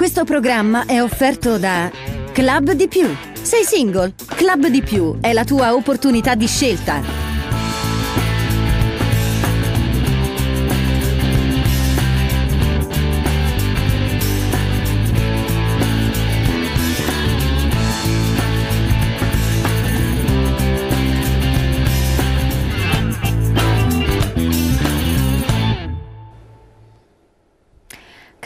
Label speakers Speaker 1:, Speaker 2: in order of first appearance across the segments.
Speaker 1: Questo programma è offerto da Club di più. Sei single? Club di più è la tua opportunità di scelta.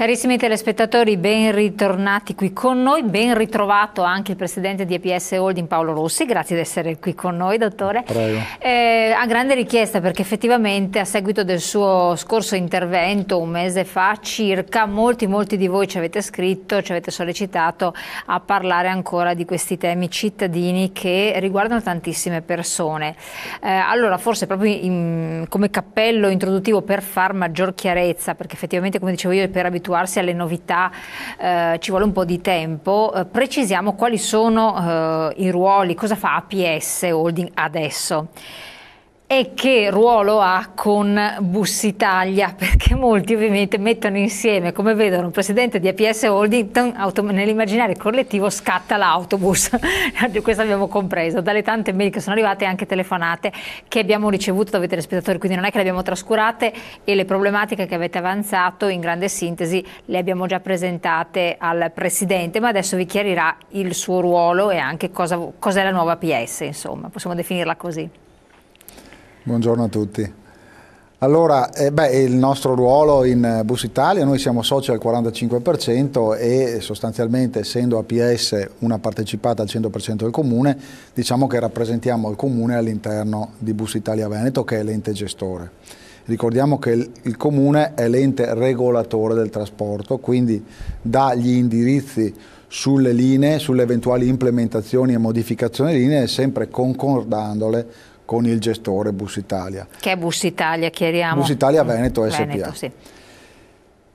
Speaker 1: Carissimi telespettatori, ben ritornati qui con noi, ben ritrovato anche il presidente di EPS Holding Paolo Rossi, grazie di essere qui con noi dottore. Prego. Eh, a grande richiesta perché effettivamente a seguito del suo scorso intervento un mese fa circa, molti molti di voi ci avete scritto, ci avete sollecitato a parlare ancora di questi temi cittadini che riguardano tantissime persone. Eh, allora forse proprio in, come cappello introduttivo per far maggior chiarezza, perché effettivamente come dicevo io per abituare abituarsi alle novità eh, ci vuole un po' di tempo, eh, precisiamo quali sono eh, i ruoli, cosa fa APS Holding adesso. E che ruolo ha con Bus Italia? Perché molti ovviamente mettono insieme, come vedono, un presidente di APS Holding, nell'immaginario collettivo scatta l'autobus. Questo abbiamo compreso, dalle tante mail che sono arrivate anche telefonate che abbiamo ricevuto da voi telespettatori, quindi non è che le abbiamo trascurate e le problematiche che avete avanzato in grande sintesi le abbiamo già presentate al presidente, ma adesso vi chiarirà il suo ruolo e anche cosa, cos'è la nuova APS, insomma, possiamo definirla così.
Speaker 2: Buongiorno a tutti. Allora, eh beh, il nostro ruolo in Bus Italia, noi siamo soci al 45% e sostanzialmente essendo APS una partecipata al 100% del comune, diciamo che rappresentiamo il comune all'interno di Bus Italia Veneto che è l'ente gestore. Ricordiamo che il comune è l'ente regolatore del trasporto, quindi dà gli indirizzi sulle linee, sulle eventuali implementazioni e modificazioni delle linee, sempre concordandole con il gestore Bus Italia.
Speaker 1: Che è Bus Italia, chiariamo. Bus Italia mm, Veneto, Veneto SPA. Sì.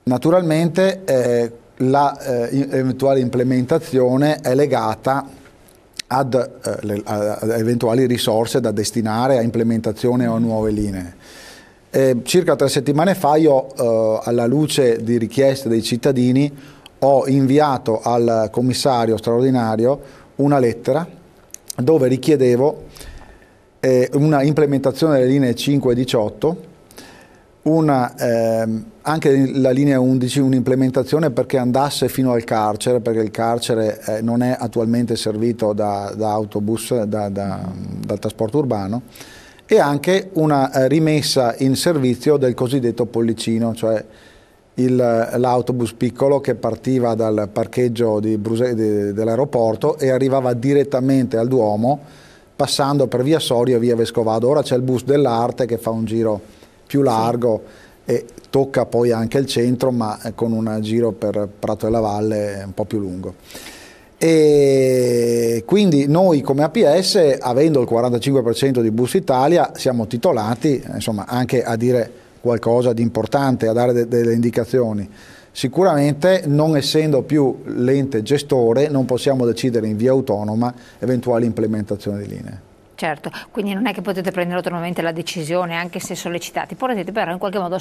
Speaker 2: Naturalmente eh, l'eventuale eh, implementazione è legata ad, eh, le, ad, eventuali risorse da destinare a implementazione o a nuove linee. Eh, circa tre settimane fa io, eh, alla luce di richieste dei cittadini, ho inviato al commissario straordinario una lettera dove richiedevo eh, una implementazione delle linee 5 e 18, una, ehm, anche la linea 11 un'implementazione perché andasse fino al carcere, perché il carcere eh, non è attualmente servito da, da autobus, da, da, dal trasporto urbano, e anche una eh, rimessa in servizio del cosiddetto pollicino, cioè l'autobus piccolo che partiva dal parcheggio dell'aeroporto e arrivava direttamente al Duomo passando per via Sorio e via Vescovado. Ora c'è il bus dell'arte che fa un giro più largo sì. e tocca poi anche il centro, ma eh, con un giro per Prato e la Valle un po' più lungo. E quindi noi come APS, avendo il 45% di Bus Italia, siamo titolati insomma, anche a dire qualcosa di importante, a dare de- delle indicazioni. Sicuramente non essendo più l'ente gestore non possiamo decidere in via autonoma eventuali implementazioni di linee.
Speaker 1: Certo, quindi non è che potete prendere autonomamente la decisione anche se sollecitati, potete però in qualche modo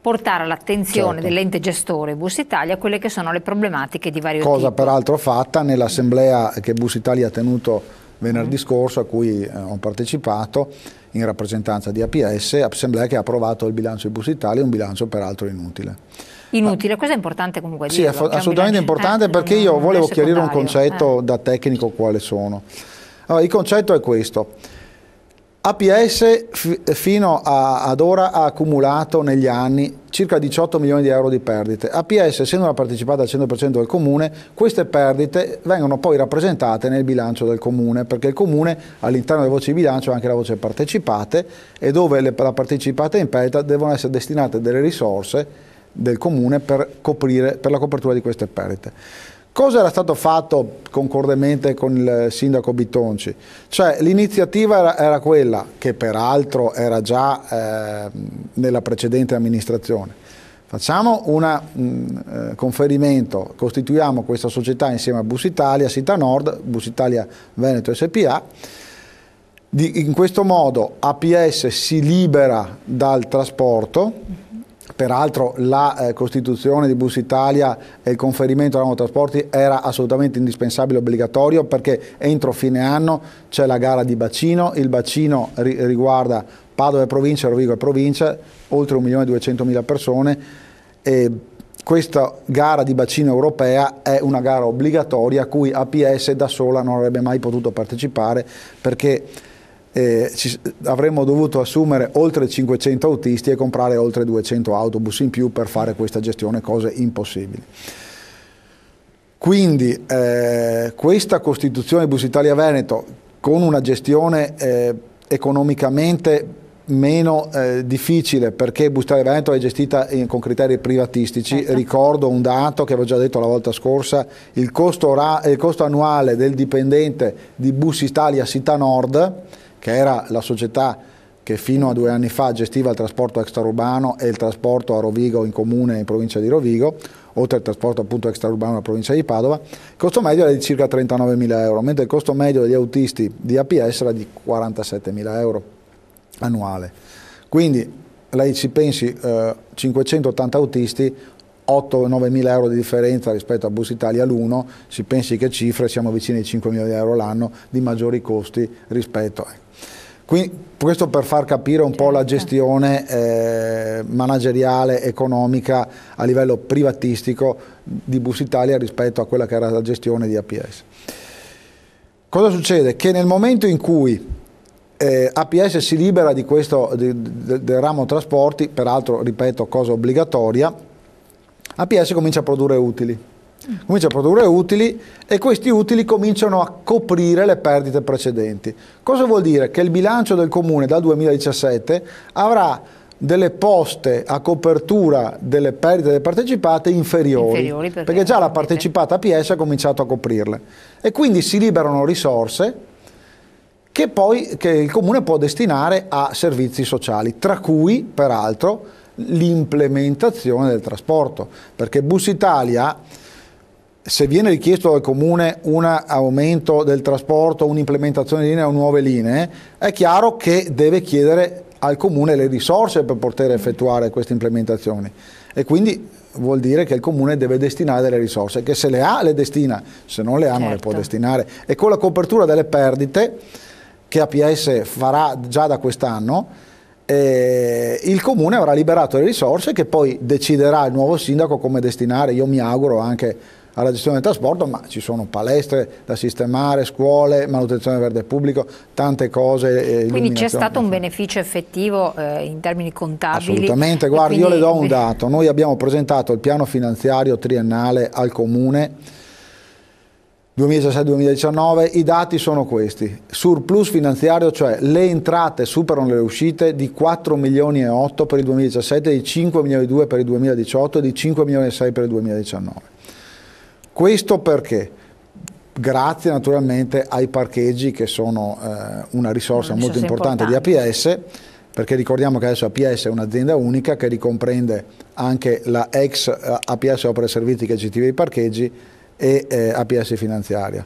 Speaker 1: portare all'attenzione certo. dell'ente gestore Bus Italia quelle che sono le problematiche di vario Cosa tipo. Cosa peraltro
Speaker 2: fatta nell'assemblea che Bus Italia ha tenuto venerdì mm. scorso a cui eh, ho partecipato in rappresentanza di APS, assemblea che ha approvato il bilancio di Bus Italia, un bilancio peraltro inutile
Speaker 1: inutile, questo è importante comunque sì, dirlo. assolutamente importante eh, perché io volevo chiarire un concetto
Speaker 2: eh. da tecnico quale sono. Allora, il concetto è questo. APS fino a, ad ora ha accumulato negli anni circa 18 milioni di euro di perdite. APS, essendo una partecipata al 100% del comune, queste perdite vengono poi rappresentate nel bilancio del comune, perché il comune all'interno delle voci di bilancio ha anche la voce partecipate e dove le, la partecipata in perdita devono essere destinate delle risorse del comune per, coprire, per la copertura di queste perdite. Cosa era stato fatto concordemente con il sindaco Bitonci? Cioè l'iniziativa era, era, quella, che peraltro era già eh, nella precedente amministrazione. Facciamo un mm, eh, conferimento, costituiamo questa società insieme a Bus Italia, Sita Nord, Bus Italia Veneto SPA. Di, in questo modo APS si libera dal trasporto Peraltro la eh, costituzione di Bus Italia e il conferimento alla Motorsporti era assolutamente indispensabile e obbligatorio perché entro fine anno c'è la gara di bacino, il bacino ri riguarda Padova e provincia, Rovigo e provincia, oltre 1.200.000 persone e questa gara di bacino europea è una gara obbligatoria a cui APS da sola non avrebbe mai potuto partecipare perché eh, ci, avremmo dovuto assumere oltre 500 autisti e comprare oltre 200 autobus in più per fare questa gestione, cose impossibili. Quindi eh, questa costituzione di Bus Italia Veneto con una gestione eh, economicamente meno eh, difficile perché Bustare Veneto è gestita in, con criteri privatistici. Esatto. Ricordo un dato che avevo già detto la volta scorsa, il costo, ra, il costo annuale del dipendente di Bus Italia Città Nord che era la società che fino a due anni fa gestiva il trasporto extraurbano e il trasporto a Rovigo in comune in provincia di Rovigo, oltre al trasporto appunto extraurbano nella provincia di Padova, il costo medio era di circa 39.000 euro, mentre il costo medio degli autisti di APS era di 47.000 euro annuale. Quindi lei ci pensi, eh, 580 autisti, 8-9 mila euro di differenza rispetto a Bus Italia l'1, si pensi che cifre, siamo vicini ai 5 mila euro l'anno di maggiori costi rispetto a... Quindi, questo per far capire un po' la certo. gestione eh, manageriale, economica a livello privatistico di Bus Italia rispetto a quella che era la gestione di APS. Cosa succede? Che nel momento in cui eh, APS si libera questo, di, di, del ramo trasporti, peraltro ripeto cosa obbligatoria, APS comincia a produrre utili. Comincia a produrre utili e questi utili cominciano a coprire le perdite precedenti. Cosa vuol dire? Che il bilancio del comune dal 2017 avrà delle poste a copertura delle perdite delle partecipate inferiori, inferiori perché, perché già la partecipata APS ha cominciato a coprirle e quindi si liberano risorse che poi che il comune può destinare a servizi sociali, tra cui peraltro l'implementazione del trasporto, perché Bus Italia se viene richiesto dal comune un aumento del trasporto, un'implementazione di linee o nuove linee, è chiaro che deve chiedere al comune le risorse per poter effettuare queste implementazioni e quindi vuol dire che il comune deve destinare delle risorse, che se le ha le destina, se non le ha certo. non le può certo. destinare e con la copertura delle perdite che APS farà già da quest'anno eh, il comune avrà liberato le risorse che poi deciderà il nuovo sindaco come destinare, io mi auguro anche alla gestione del trasporto, ma ci sono palestre da sistemare, scuole, manutenzione verde pubblico, tante cose. Eh, quindi c'è stato
Speaker 1: un beneficio effettivo eh, in termini contabili? Assolutamente, guardi, quindi... io le do un dato,
Speaker 2: noi abbiamo presentato il piano finanziario triennale al comune 2017-2019 i dati sono questi. Surplus finanziario, cioè le entrate superano le uscite di 4 milioni e 8 per il 2017, di 5 milioni e 2 per il 2018 e di 5 milioni e 6 per il 2019. Questo perché? Grazie naturalmente ai parcheggi che sono eh, una risorsa molto importante, importante di APS perché ricordiamo che adesso APS è un'azienda unica che ricomprende anche la ex eh, APS Opere Servizi che gestiva i parcheggi e eh, APS finanziaria,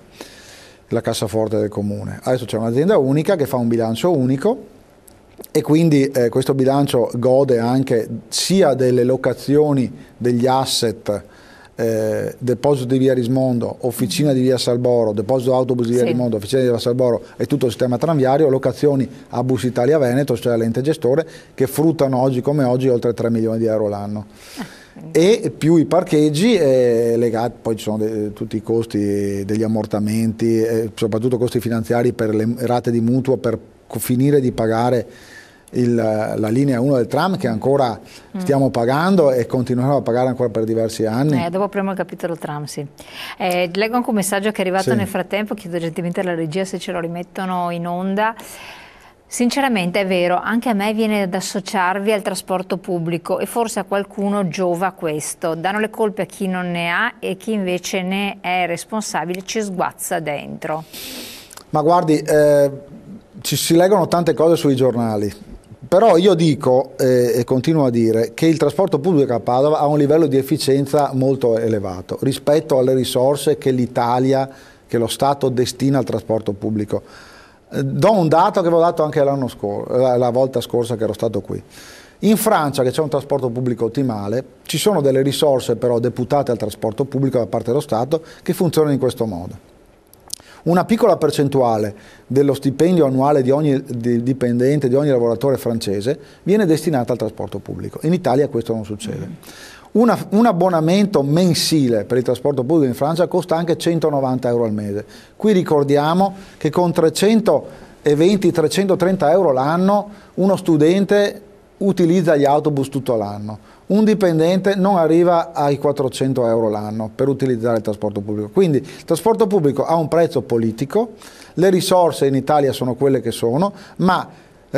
Speaker 2: la cassaforte del comune. Adesso c'è un'azienda unica che fa un bilancio unico e quindi eh, questo bilancio gode anche sia delle locazioni degli asset eh, deposito di via Rismondo, officina di via Salboro, deposito autobus di via sì. Rismondo, officina di via Salboro e tutto il sistema tranviario, locazioni a Bus Italia Veneto, cioè all'ente gestore, che fruttano oggi come oggi oltre 3 milioni di euro l'anno. Eh e più i parcheggi eh, legati, poi ci sono de, tutti i costi degli ammortamenti, eh, soprattutto costi finanziari per le rate di mutuo per finire di pagare il, la linea 1 del tram che ancora mm. stiamo pagando e continueremo a pagare ancora per diversi anni. Eh, dopo
Speaker 1: apriamo il capitolo tram, sì. Eh, leggo anche un messaggio che è arrivato sì. nel frattempo, chiedo gentilmente alla regia se ce lo rimettono in onda. Sinceramente è vero, anche a me viene ad associarvi al trasporto pubblico e forse a qualcuno giova questo. Danno le colpe a chi non ne ha e chi invece ne è responsabile ci sguazza dentro.
Speaker 2: Ma guardi, eh, ci si leggono tante cose sui giornali, però io dico eh, e continuo a dire che il trasporto pubblico a Padova ha un livello di efficienza molto elevato rispetto alle risorse che l'Italia, che lo Stato destina al trasporto pubblico. Eh, do un dato che avevo dato anche scor- la, la volta scorsa che ero stato qui. In Francia, che c'è un trasporto pubblico ottimale, ci sono delle risorse però deputate al trasporto pubblico da parte dello Stato che funzionano in questo modo. Una piccola percentuale dello stipendio annuale di ogni dipendente, di ogni lavoratore francese, viene destinata al trasporto pubblico. In Italia questo non succede. Una, un abbonamento mensile per il trasporto pubblico in Francia costa anche 190 euro al mese. Qui ricordiamo che con 320-330 euro l'anno uno studente utilizza gli autobus tutto l'anno. Un dipendente non arriva ai 400 euro l'anno per utilizzare il trasporto pubblico. Quindi il trasporto pubblico ha un prezzo politico, le risorse in Italia sono quelle che sono, ma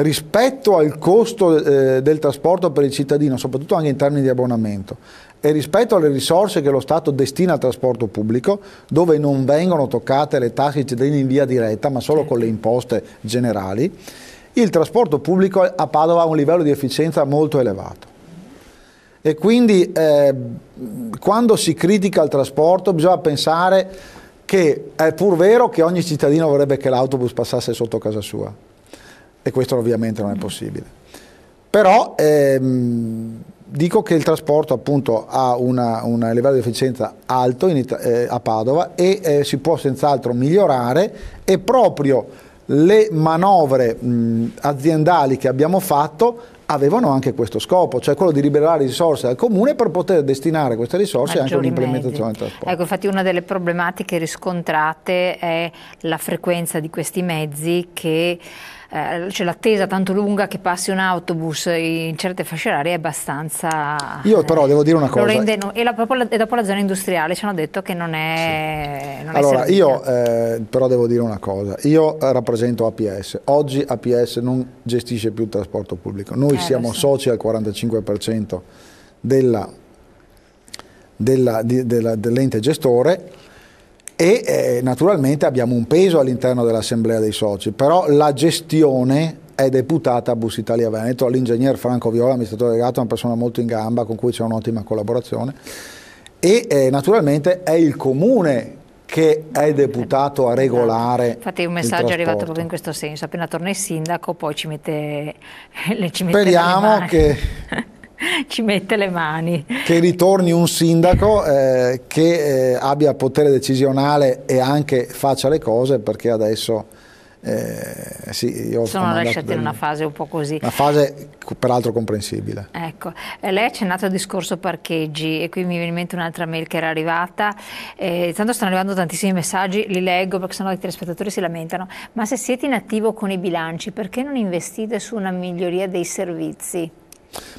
Speaker 2: rispetto al costo eh, del trasporto per il cittadino, soprattutto anche in termini di abbonamento, e rispetto alle risorse che lo Stato destina al trasporto pubblico, dove non vengono toccate le tasse ai cittadini in via diretta, ma solo con le imposte generali, il trasporto pubblico a Padova ha un livello di efficienza molto elevato. E quindi eh, quando si critica il trasporto bisogna pensare che è pur vero che ogni cittadino vorrebbe che l'autobus passasse sotto casa sua, e questo ovviamente non è possibile. Però ehm, dico che il trasporto appunto ha un livello di efficienza alto eh, a Padova e eh, si può senz'altro migliorare e proprio le manovre mh, aziendali che abbiamo fatto avevano anche questo scopo, cioè quello di liberare risorse al comune per poter destinare queste risorse Maggiori anche all'implementazione del trasporto.
Speaker 1: Ecco, infatti una delle problematiche riscontrate è la frequenza di questi mezzi che eh, l'attesa tanto lunga che passi un autobus in certe fasce orarie è abbastanza...
Speaker 2: Io però devo dire una cosa... Rende,
Speaker 1: no, e, la, e, dopo la zona industriale ci hanno detto che non è... Sì. Non allora, è io
Speaker 2: eh, però devo dire una cosa, io rappresento APS, oggi APS non gestisce più il trasporto pubblico, noi eh, siamo sì. soci al 45% della, della, di, della, dell'ente gestore e eh, naturalmente abbiamo un peso all'interno dell'assemblea dei soci, però la gestione è deputata a Bus Italia Veneto, all'ingegner Franco Viola, amministratore delegato, una persona molto in gamba con cui c'è un'ottima collaborazione e eh, naturalmente è il comune che è deputato a regolare. Esatto. Infatti un messaggio è arrivato proprio
Speaker 1: in questo senso, appena torna il sindaco poi ci mette le ci mette Speriamo che ci mette le mani.
Speaker 2: Che ritorni un sindaco eh, che eh, abbia potere decisionale e anche faccia le cose perché adesso... Eh, sì, io sono lasciati in una fase
Speaker 1: un po' così. Una
Speaker 2: fase peraltro comprensibile.
Speaker 1: Ecco, eh, lei ha accennato al discorso parcheggi e qui mi viene in mente un'altra mail che era arrivata. Eh, tanto stanno arrivando tantissimi messaggi, li leggo perché sennò i telespettatori si lamentano. Ma se siete in attivo con i bilanci, perché non investite su una miglioria dei servizi?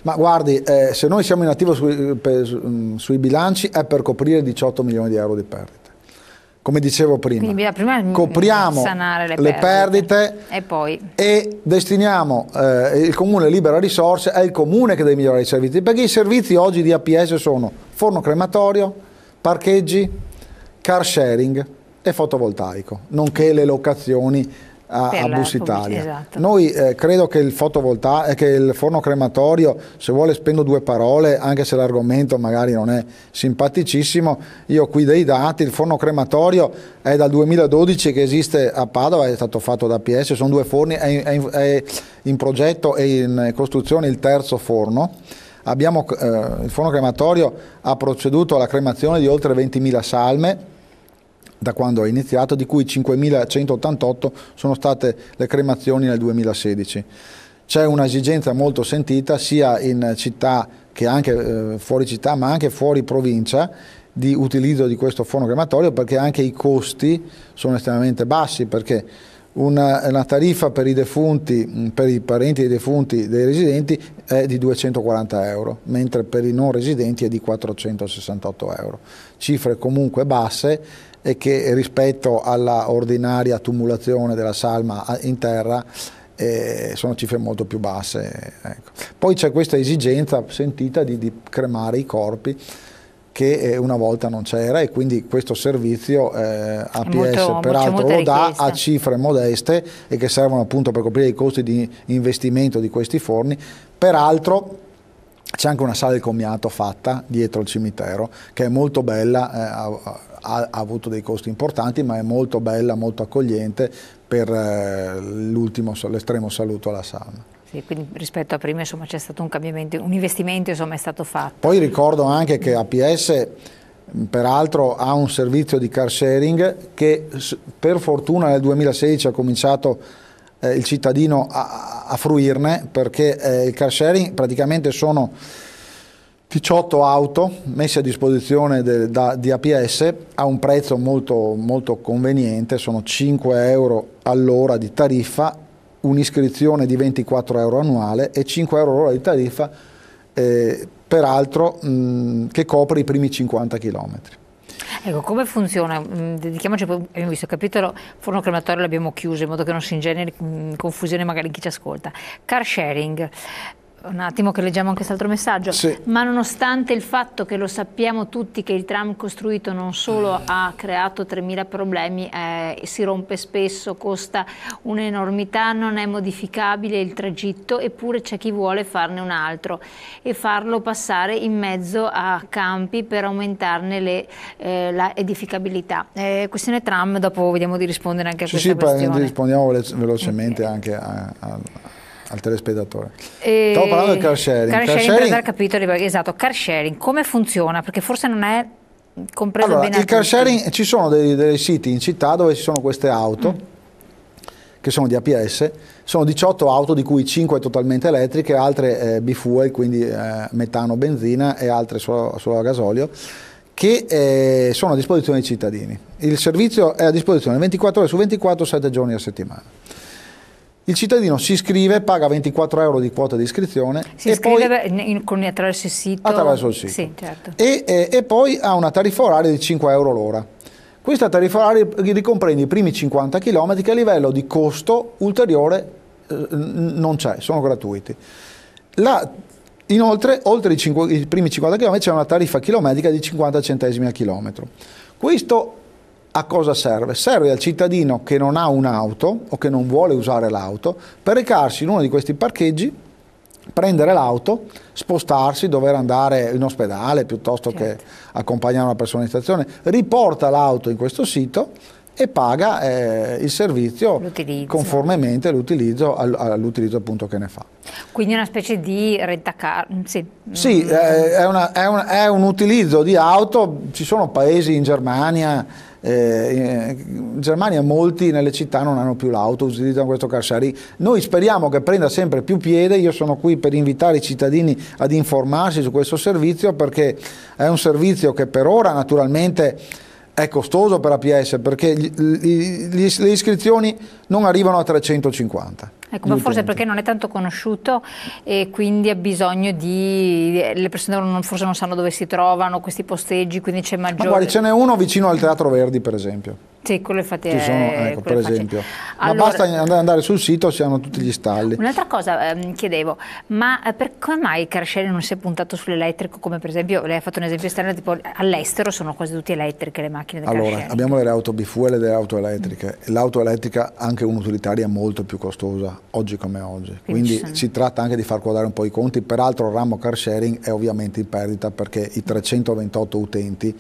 Speaker 2: Ma guardi, eh, se noi siamo in attivo sui, per, mm, sui, bilanci è per coprire 18 milioni di euro di perdite. Come dicevo prima,
Speaker 1: prima copriamo le, le perdite, perdite, e, poi...
Speaker 2: e destiniamo eh, il comune libera risorse, è il comune che deve migliorare i servizi, perché i servizi oggi di APS sono forno crematorio, parcheggi, car sharing e fotovoltaico, nonché le locazioni a, a Bus Italia. Esatto. Noi eh, credo che il, fotovolta- eh, che il forno crematorio, se vuole spendo due parole, anche se l'argomento magari non è simpaticissimo, io ho qui dei dati, il forno crematorio è dal 2012 che esiste a Padova, è stato fatto da PS, sono due forni, è in, è in, è in progetto e in costruzione il terzo forno. Abbiamo, eh, il forno crematorio ha proceduto alla cremazione di oltre 20.000 salme, da quando è iniziato, di cui 5.188 sono state le cremazioni nel 2016. C'è un'esigenza molto sentita sia in città che anche eh, fuori città, ma anche fuori provincia, di utilizzo di questo forno crematorio perché anche i costi sono estremamente bassi perché una, una, tariffa per i defunti, mm, per i parenti dei defunti dei residenti è di 240 euro, mentre per i non residenti è di 468 euro. Cifre comunque basse e che rispetto alla ordinaria tumulazione della salma in terra eh, sono cifre molto più basse. Ecco. Poi c'è questa esigenza sentita di, di cremare i corpi che eh, una volta non c'era e quindi questo servizio eh, APS molto, peraltro lo dà a cifre modeste e che servono appunto per coprire i costi di investimento di questi forni, peraltro c'è anche una sala del commiato fatta dietro il cimitero che è molto bella, eh, ha, ha, avuto dei costi importanti ma è molto bella, molto accogliente per eh, l'estremo saluto alla salma.
Speaker 1: Sì, quindi rispetto a prima c'è stato un cambiamento, un investimento insomma, è stato fatto.
Speaker 2: Poi ricordo anche che APS peraltro ha un servizio di car sharing che per fortuna nel 2016 ha cominciato a eh, il cittadino a, a fruirne perché eh, il car sharing praticamente sono 18 auto messe a disposizione de, da, di APS a un prezzo molto, molto conveniente, sono 5 euro all'ora di tariffa, un'iscrizione di 24 euro annuale e 5 euro all'ora di tariffa eh, peraltro mh, che copre i primi 50 chilometri.
Speaker 1: Ecco, come funziona? Mm, dedichiamoci poi, abbiamo visto il capitolo forno crematorio l'abbiamo chiuso in modo che non si ingeneri mm, confusione magari in chi ci ascolta. Car sharing, un attimo che leggiamo anche quest'altro messaggio, sì. ma nonostante il fatto che lo sappiamo tutti che il tram costruito non solo mm. ha creato 3.000 problemi, eh, si rompe spesso, costa un'enormità, non è modificabile il tragitto, eppure c'è chi vuole farne un altro e farlo passare in mezzo a campi per aumentarne le, eh, la edificabilità. Eh, questione tram, dopo vediamo di rispondere anche a sì, questa sì, questione. Sì,
Speaker 2: rispondiamo velocemente okay. anche a, a al telespettatore. E... Stavo parlando del car sharing. Car sharing, car sharing... per
Speaker 1: capitoli, esatto, car sharing, come funziona? Perché forse non è compreso allora, bene. Il car sharing,
Speaker 2: ci sono dei, dei, siti in città dove ci sono queste auto, mm. che sono di APS, sono 18 auto di cui 5 totalmente elettriche, altre eh, bifuel, quindi eh, metano, benzina e altre solo, solo a gasolio che eh, sono a disposizione dei cittadini. Il servizio è a disposizione 24 ore su 24, 7 giorni a settimana. Il cittadino si iscrive, paga 24 euro di quota di iscrizione.
Speaker 1: Si iscrive poi, attraverso il sito? Attraverso il sito. Sì, certo.
Speaker 2: e, e, e, poi ha una tariffa oraria di 5 euro l'ora. Questa tariffa oraria ricomprende i primi 50 km che a livello di costo ulteriore eh, non c'è, sono gratuiti. La, inoltre, oltre i, 5, i primi 50 km c'è una tariffa chilometrica di 50 centesimi al chilometro. Questo a cosa serve? Serve al cittadino che non ha un'auto o che non vuole usare l'auto per recarsi in uno di questi parcheggi, prendere l'auto, spostarsi, dover andare in ospedale piuttosto certo. che accompagnare una persona in stazione, riporta l'auto in questo sito e paga eh, il servizio conformemente all'utilizzo appunto che ne fa.
Speaker 1: Quindi è una specie di rentacar. Mm, sì,
Speaker 2: sì mm. Eh, è, una, è, un, è un utilizzo di auto, ci sono paesi in Germania eh, in Germania molti nelle città non hanno più l'auto, utilizzano questo car sharing. Noi speriamo che prenda sempre più piede, io sono qui per invitare i cittadini ad informarsi su questo servizio perché è un servizio che per ora naturalmente è costoso per APS perché gli, gli, le iscrizioni non arrivano a 350 Ecco, ma forse perché
Speaker 1: non è tanto conosciuto e quindi ha bisogno di... le persone non, forse non sanno dove si trovano questi posteggi, quindi c'è maggiore... Ma guarda, ce
Speaker 2: n'è uno vicino al Teatro Verdi, per esempio
Speaker 1: sì, quello infatti Ci sono, ecco, è, ecco, per esempio.
Speaker 2: Allora, ma basta andare sul sito, si hanno tutti gli stalli. Un'altra
Speaker 1: cosa ehm, chiedevo, ma eh, per, come mai Carcelli non si è puntato sull'elettrico come per esempio, lei ha fatto un esempio esterno, tipo all'estero sono quasi tutte elettriche le macchine Allora, Carcelli.
Speaker 2: abbiamo le auto bifuel e le auto elettriche. Mm. L'auto elettrica anche un'utilitaria molto più costosa, oggi come oggi. Quindi, Quindi si tratta anche di far quadrare un po' i conti. Peraltro il ramo car sharing è ovviamente in perdita perché i 328 utenti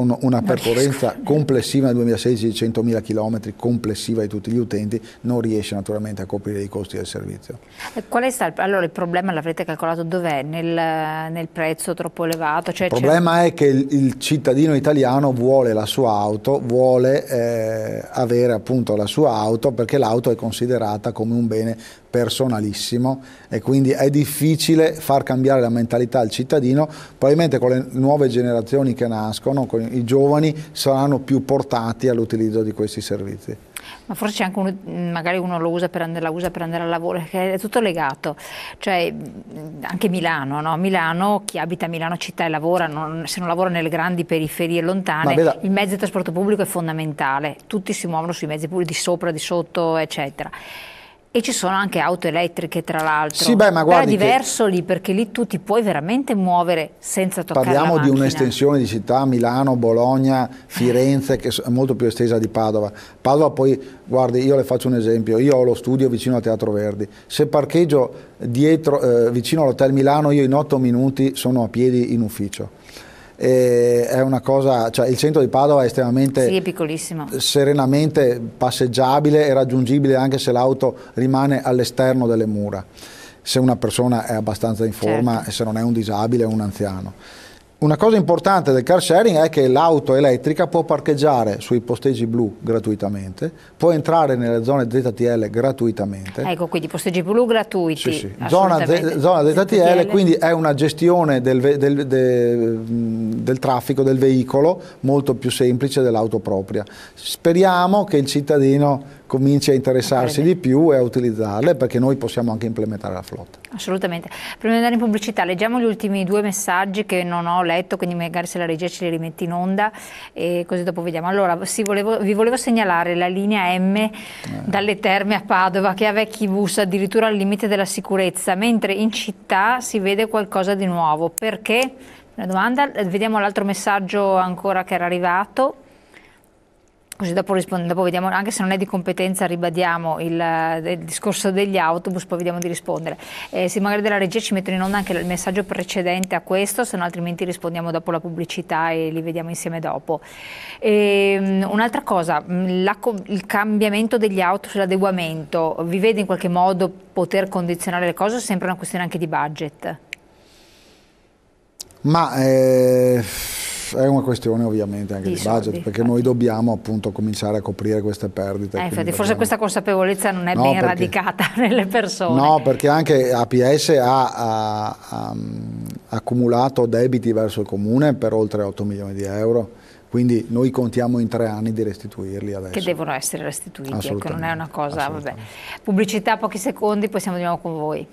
Speaker 2: con una percorrenza complessiva nel 2016 di 100.000 km complessiva di tutti gli utenti, non riesce naturalmente a coprire i costi del servizio.
Speaker 1: Qual è stato, allora il problema l'avrete calcolato dov'è? Nel, nel, prezzo troppo elevato? Cioè, il problema
Speaker 2: è che il, il, cittadino italiano vuole la sua auto, vuole eh, avere appunto la sua auto perché l'auto è considerata come un bene personalissimo e quindi è difficile far cambiare la mentalità al cittadino, probabilmente con le nuove generazioni che nascono, con i giovani saranno più portati all'utilizzo di questi servizi.
Speaker 1: Ma forse c'è anche uno, magari uno lo usa per andare, la usa per andare al lavoro, perché è tutto legato. Cioè, anche Milano, no? Milano, chi abita a Milano città e lavora, non, se non lavora nelle grandi periferie lontane, veda... il mezzo di trasporto pubblico è fondamentale. Tutti si muovono sui mezzi pubblici, di sopra, di sotto, eccetera. E ci sono anche auto elettriche, tra l'altro. Sì, beh, ma guarda. È diverso che... lì perché lì tu ti puoi veramente muovere senza toccare Parliamo di un'estensione
Speaker 2: di città, Milano, Bologna, Firenze, che è molto più estesa di Padova. Padova poi, guardi, io le faccio un esempio. Io ho lo studio vicino al Teatro Verdi. Se parcheggio dietro, eh, vicino all'Hotel Milano, io in otto minuti sono a piedi in ufficio eh, è una cosa, cioè il centro di Padova è estremamente sì,
Speaker 1: è
Speaker 2: serenamente passeggiabile e raggiungibile anche se l'auto rimane all'esterno delle mura, se una persona è abbastanza in forma certo. e se non è un disabile o un anziano. Una cosa importante del car sharing è che l'auto elettrica può parcheggiare sui posteggi blu gratuitamente, può entrare nelle zone ZTL gratuitamente.
Speaker 1: Ecco, quindi posteggi blu gratuiti. Sì, sì. Zona, Z, zona ZTL, ZTL, quindi
Speaker 2: è una gestione del, del, del, del traffico, del veicolo, molto più semplice dell'auto propria. Speriamo che il cittadino cominci a interessarsi di più e a utilizzarle perché noi possiamo anche implementare la flotta.
Speaker 1: Assolutamente. Prima di andare in pubblicità leggiamo gli ultimi due messaggi che non ho letto, quindi magari se la regia ce li rimette in onda e così dopo vediamo. Allora, volevo, vi volevo segnalare la linea M eh. dalle Terme a Padova che ha vecchi bus addirittura al limite della sicurezza, mentre in città si vede qualcosa di nuovo. Perché? Una domanda, vediamo l'altro messaggio ancora che era arrivato. Così dopo, dopo, vediamo, anche se non è di competenza, ribadiamo il, il discorso degli autobus, poi vediamo di rispondere. Eh, se magari della regia ci mettono in onda anche il messaggio precedente a questo, se no altrimenti rispondiamo dopo la pubblicità e li vediamo insieme dopo. Ehm, un'altra cosa, mm, la, il cambiamento degli autobus, l'adeguamento, vi vede in qualche modo poter condizionare le cose o è sempre una questione anche di budget?
Speaker 2: Ma... Eh è una questione ovviamente anche di, di budget, perché infatti. noi dobbiamo appunto cominciare a coprire queste perdite. Eh, infatti, forse
Speaker 1: questa consapevolezza non è no, ben perché... radicata nelle persone. No,
Speaker 2: perché anche APS ha, ha, ha accumulato debiti verso il comune per oltre 8 milioni di euro. Quindi noi contiamo in tre anni di restituirli adesso. Che
Speaker 1: devono essere restituiti, ecco, non è una cosa... Pubblicità, pochi secondi, poi siamo di nuovo con voi.